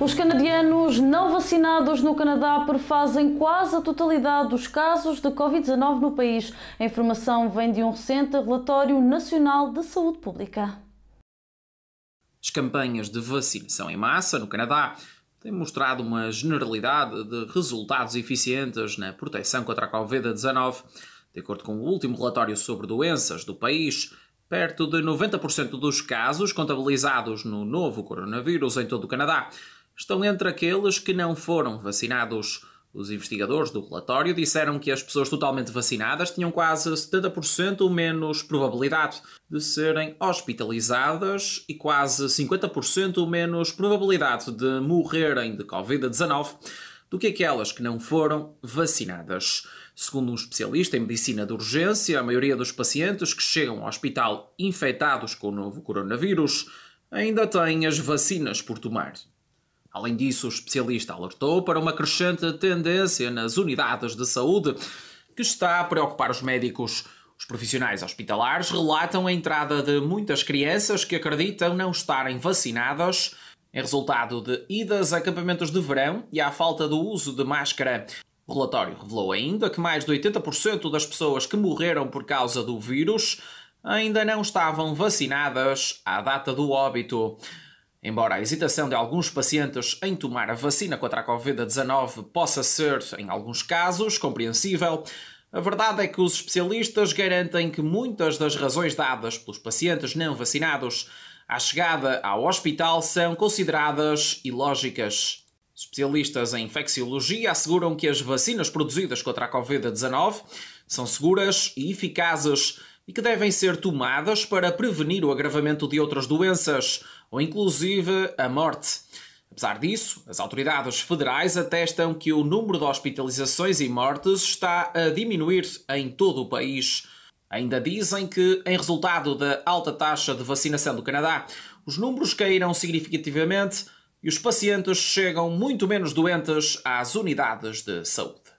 Os canadianos não vacinados no Canadá perfazem quase a totalidade dos casos de Covid-19 no país. A informação vem de um recente relatório nacional de saúde pública. As campanhas de vacinação em massa no Canadá têm mostrado uma generalidade de resultados eficientes na proteção contra a Covid-19. De acordo com o último relatório sobre doenças do país, perto de 90% dos casos contabilizados no novo coronavírus em todo o Canadá estão entre aqueles que não foram vacinados. Os investigadores do relatório disseram que as pessoas totalmente vacinadas tinham quase 70% menos probabilidade de serem hospitalizadas e quase 50% menos probabilidade de morrerem de Covid-19 do que aquelas que não foram vacinadas. Segundo um especialista em medicina de urgência, a maioria dos pacientes que chegam ao hospital infectados com o novo coronavírus ainda têm as vacinas por tomar. Além disso, o especialista alertou para uma crescente tendência nas unidades de saúde que está a preocupar os médicos. Os profissionais hospitalares relatam a entrada de muitas crianças que acreditam não estarem vacinadas, em resultado de idas a campamentos de verão e à falta do uso de máscara. O relatório revelou ainda que mais de 80% das pessoas que morreram por causa do vírus ainda não estavam vacinadas à data do óbito. Embora a hesitação de alguns pacientes em tomar a vacina contra a Covid-19 possa ser, em alguns casos, compreensível, a verdade é que os especialistas garantem que muitas das razões dadas pelos pacientes não vacinados à chegada ao hospital são consideradas ilógicas. Especialistas em infecciologia asseguram que as vacinas produzidas contra a Covid-19 são seguras e eficazes e que devem ser tomadas para prevenir o agravamento de outras doenças, ou inclusive a morte. Apesar disso, as autoridades federais atestam que o número de hospitalizações e mortes está a diminuir em todo o país. Ainda dizem que, em resultado da alta taxa de vacinação do Canadá, os números caíram significativamente e os pacientes chegam muito menos doentes às unidades de saúde.